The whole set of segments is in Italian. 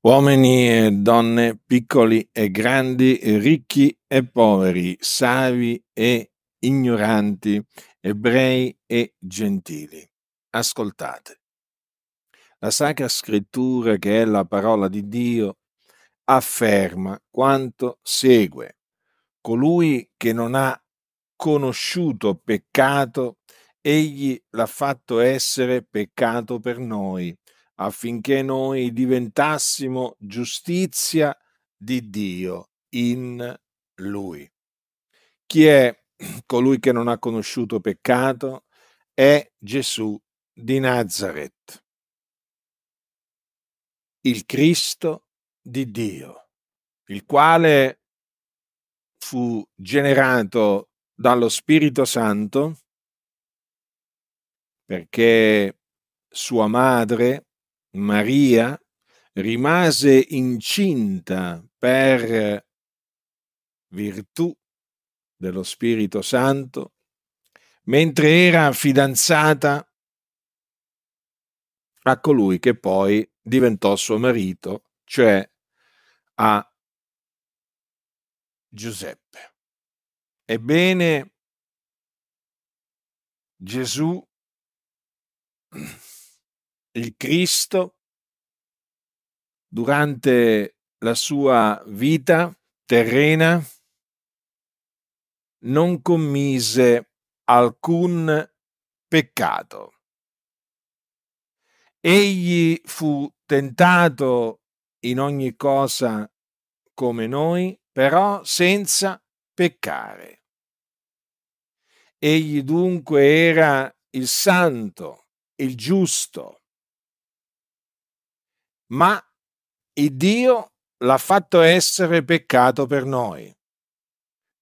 Uomini e donne, piccoli e grandi, ricchi e poveri, savi e ignoranti, ebrei e gentili. Ascoltate. La Sacra Scrittura, che è la parola di Dio, afferma quanto segue. Colui che non ha conosciuto peccato, egli l'ha fatto essere peccato per noi, affinché noi diventassimo giustizia di Dio in Lui. Chi è colui che non ha conosciuto peccato? È Gesù di Nazareth, il Cristo di Dio, il quale fu generato dallo Spirito Santo perché sua madre Maria rimase incinta per virtù dello Spirito Santo mentre era fidanzata a colui che poi diventò suo marito, cioè a Giuseppe. Ebbene, Gesù il Cristo durante la sua vita terrena non commise alcun peccato. Egli fu tentato in ogni cosa come noi, però senza peccare. Egli dunque era il santo, il giusto, ma il Dio l'ha fatto essere peccato per noi.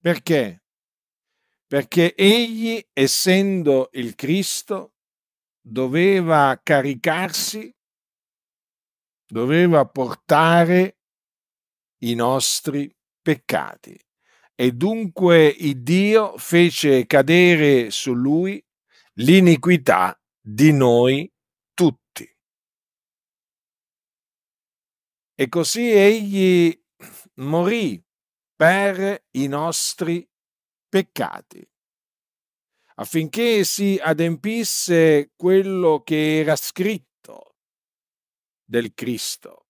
Perché? Perché egli, essendo il Cristo, doveva caricarsi, doveva portare i nostri peccati. E dunque il Dio fece cadere su lui l'iniquità di noi E così egli morì per i nostri peccati, affinché si adempisse quello che era scritto del Cristo.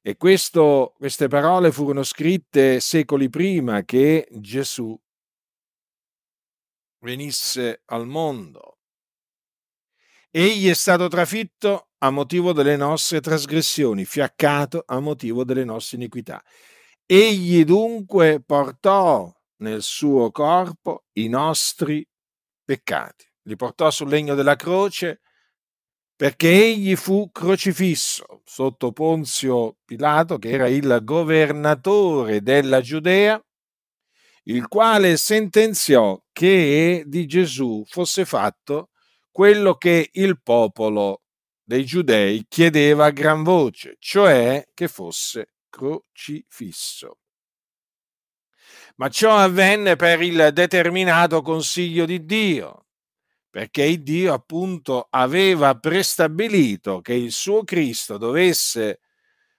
E questo, queste parole furono scritte secoli prima che Gesù venisse al mondo. Egli è stato trafitto a motivo delle nostre trasgressioni, fiaccato a motivo delle nostre iniquità. Egli dunque portò nel suo corpo i nostri peccati, li portò sul legno della croce perché egli fu crocifisso sotto Ponzio Pilato, che era il governatore della Giudea, il quale sentenziò che di Gesù fosse fatto quello che il popolo dei giudei chiedeva a gran voce, cioè che fosse crocifisso. Ma ciò avvenne per il determinato consiglio di Dio, perché Dio appunto aveva prestabilito che il suo Cristo dovesse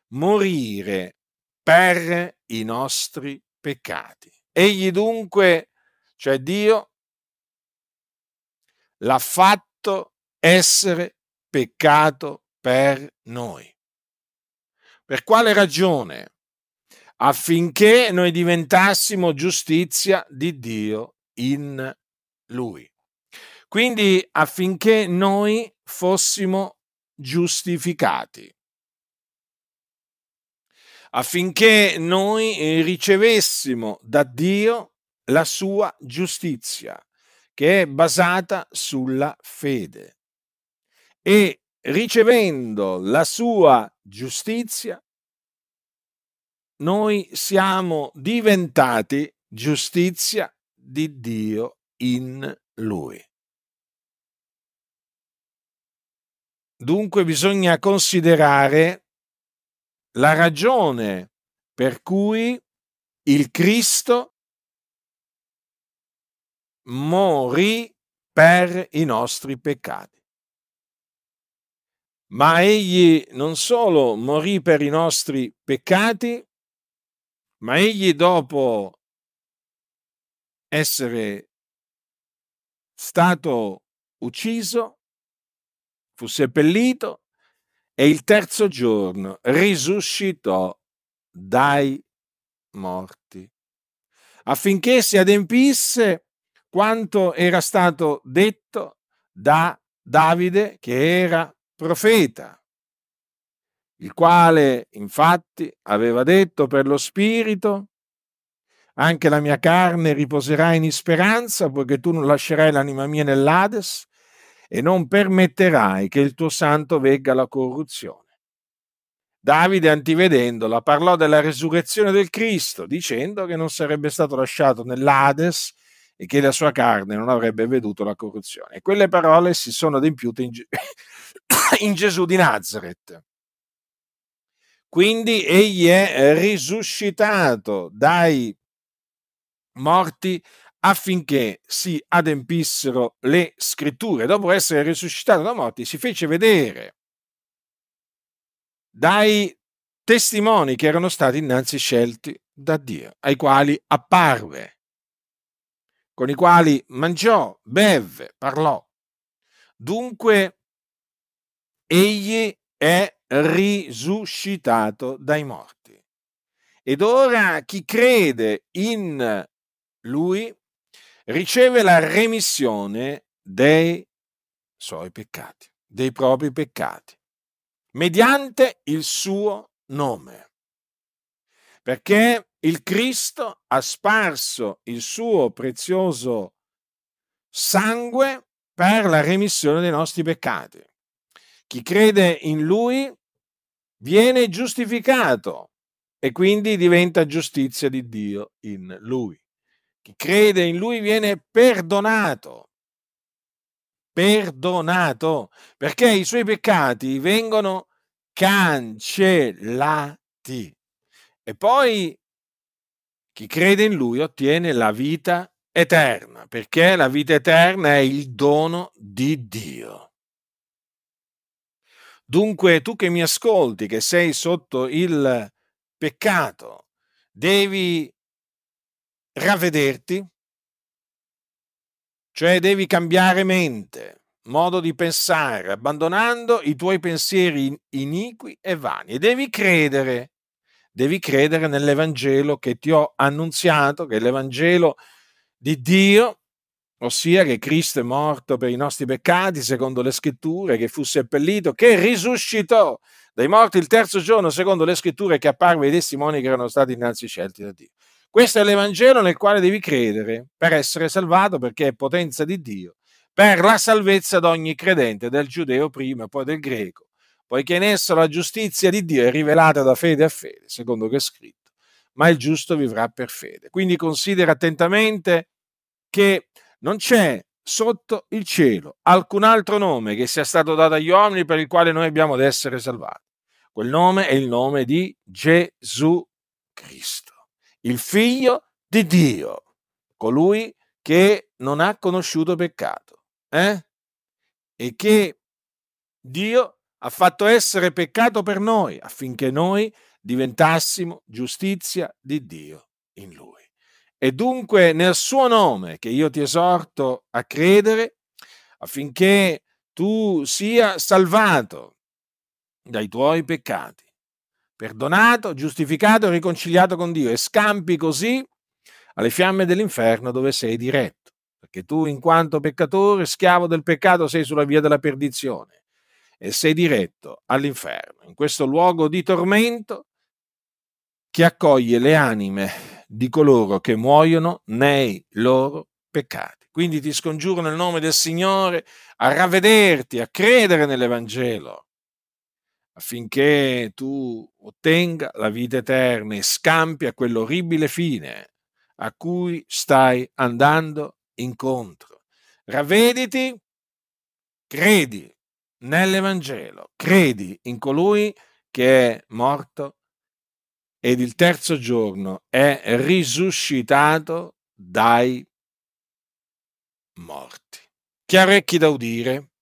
morire per i nostri peccati. Egli dunque, cioè Dio, l'ha fatto essere peccato per noi. Per quale ragione? Affinché noi diventassimo giustizia di Dio in lui. Quindi affinché noi fossimo giustificati, affinché noi ricevessimo da Dio la sua giustizia, che è basata sulla fede e ricevendo la sua giustizia, noi siamo diventati giustizia di Dio in lui. Dunque bisogna considerare la ragione per cui il Cristo morì per i nostri peccati ma egli non solo morì per i nostri peccati, ma egli dopo essere stato ucciso, fu seppellito e il terzo giorno risuscitò dai morti, affinché si adempisse quanto era stato detto da Davide che era profeta, il quale infatti aveva detto per lo Spirito, anche la mia carne riposerà in speranza, poiché tu non lascerai l'anima mia nell'Ades e non permetterai che il tuo santo vegga la corruzione. Davide, antivedendola, parlò della resurrezione del Cristo, dicendo che non sarebbe stato lasciato nell'Ades e che la sua carne non avrebbe veduto la corruzione. E quelle parole si sono adempiute in, in Gesù di Nazareth. Quindi egli è eh, risuscitato dai morti affinché si adempissero le scritture. Dopo essere risuscitato da morti, si fece vedere dai testimoni che erano stati innanzi scelti da Dio, ai quali apparve con i quali mangiò, bevve, parlò. Dunque, egli è risuscitato dai morti. Ed ora chi crede in lui riceve la remissione dei suoi peccati, dei propri peccati, mediante il suo nome. Perché il Cristo ha sparso il suo prezioso sangue per la remissione dei nostri peccati. Chi crede in lui viene giustificato e quindi diventa giustizia di Dio in lui. Chi crede in lui viene perdonato, perdonato, perché i suoi peccati vengono cancellati. E poi chi crede in lui ottiene la vita eterna, perché la vita eterna è il dono di Dio. Dunque tu che mi ascolti, che sei sotto il peccato, devi ravvederti, cioè devi cambiare mente, modo di pensare, abbandonando i tuoi pensieri iniqui e vani e devi credere devi credere nell'Evangelo che ti ho annunziato, che è l'Evangelo di Dio, ossia che Cristo è morto per i nostri peccati, secondo le scritture, che fu seppellito, che risuscitò dai morti il terzo giorno, secondo le scritture, che apparve ai testimoni che erano stati innanzi scelti da Dio. Questo è l'Evangelo nel quale devi credere per essere salvato, perché è potenza di Dio, per la salvezza di ogni credente, del giudeo prima e poi del greco poiché in essa la giustizia di Dio è rivelata da fede a fede, secondo che è scritto, ma il giusto vivrà per fede. Quindi considera attentamente che non c'è sotto il cielo alcun altro nome che sia stato dato agli uomini per il quale noi abbiamo ad essere salvati. Quel nome è il nome di Gesù Cristo, il figlio di Dio, colui che non ha conosciuto peccato eh? e che Dio ha fatto essere peccato per noi affinché noi diventassimo giustizia di Dio in lui. E dunque nel suo nome che io ti esorto a credere affinché tu sia salvato dai tuoi peccati, perdonato, giustificato e riconciliato con Dio e scampi così alle fiamme dell'inferno dove sei diretto, perché tu in quanto peccatore, schiavo del peccato, sei sulla via della perdizione e sei diretto all'inferno, in questo luogo di tormento che accoglie le anime di coloro che muoiono nei loro peccati. Quindi ti scongiuro nel nome del Signore a ravvederti, a credere nell'Evangelo, affinché tu ottenga la vita eterna e scampi a quell'orribile fine a cui stai andando incontro. Ravvediti, credi nell'Evangelo, credi in colui che è morto ed il terzo giorno è risuscitato dai morti. Chi ha orecchi da udire,